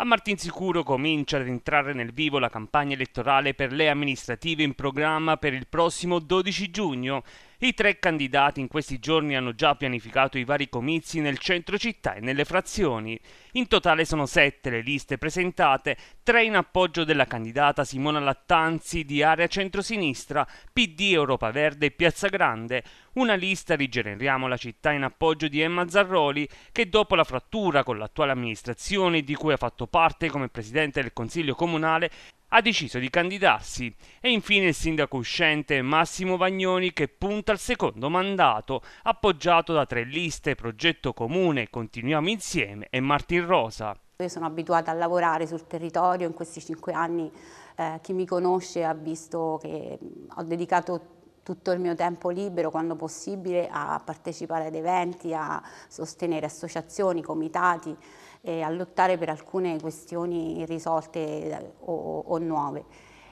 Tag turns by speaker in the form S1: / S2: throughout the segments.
S1: A Martinsicuro comincia ad entrare nel vivo la campagna elettorale per le amministrative in programma per il prossimo 12 giugno i tre candidati in questi giorni hanno già pianificato i vari comizi nel centro città e nelle frazioni. In totale sono sette le liste presentate, tre in appoggio della candidata Simona Lattanzi di area centrosinistra, PD Europa Verde e Piazza Grande, una lista Rigeneriamo la città in appoggio di Emma Zarroli che dopo la frattura con l'attuale amministrazione di cui ha fatto parte come presidente del Consiglio Comunale ha deciso di candidarsi e infine il sindaco uscente Massimo Vagnoni che punta al secondo mandato, appoggiato da tre liste, Progetto Comune, Continuiamo Insieme e Martin Rosa.
S2: Io sono abituata a lavorare sul territorio, in questi cinque anni eh, chi mi conosce ha visto che ho dedicato tutto il mio tempo libero, quando possibile, a partecipare ad eventi, a sostenere associazioni, comitati, e a lottare per alcune questioni irrisolte eh, o, o nuove.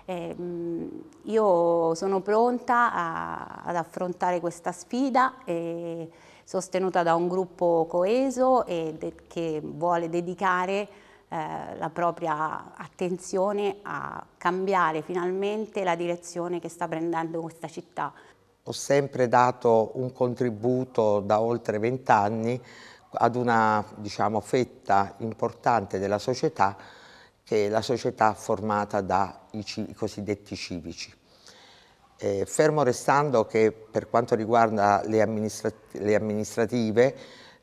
S2: Eh, io sono pronta a, ad affrontare questa sfida, eh, sostenuta da un gruppo coeso e che vuole dedicare eh, la propria attenzione a cambiare finalmente la direzione che sta prendendo questa città.
S3: Ho sempre dato un contributo da oltre vent'anni ad una diciamo, fetta importante della società che è la società formata dai cosiddetti civici. Eh, fermo restando che per quanto riguarda le, amministrat le amministrative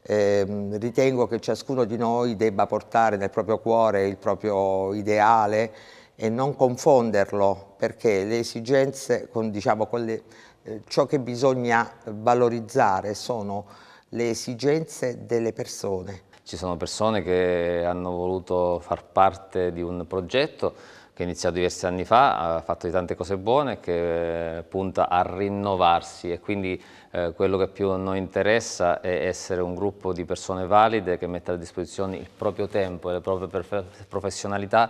S3: eh, ritengo che ciascuno di noi debba portare nel proprio cuore il proprio ideale e non confonderlo perché le esigenze, con, diciamo, con le, eh, ciò che bisogna valorizzare sono le esigenze delle persone.
S4: Ci sono persone che hanno voluto far parte di un progetto che è iniziato diversi anni fa, ha fatto di tante cose buone, che eh, punta a rinnovarsi e quindi eh, quello che più a noi interessa è essere un gruppo di persone valide che mette a disposizione il proprio tempo e le proprie professionalità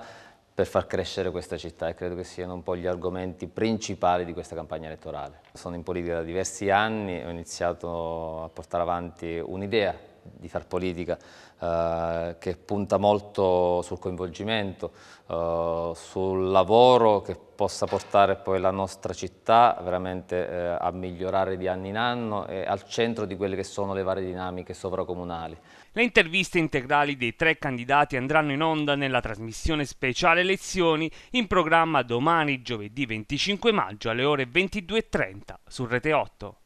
S4: per far crescere questa città e credo che siano un po' gli argomenti principali di questa campagna elettorale. Sono in politica da diversi anni, ho iniziato a portare avanti un'idea di far politica, eh, che punta molto sul coinvolgimento, eh, sul lavoro che possa portare poi la nostra città veramente eh, a migliorare di anno in anno e al centro di quelle che sono le varie dinamiche sovracomunali. Le interviste integrali dei tre candidati andranno in
S1: onda nella trasmissione speciale elezioni in programma domani giovedì 25 maggio alle ore 22.30 su Rete 8.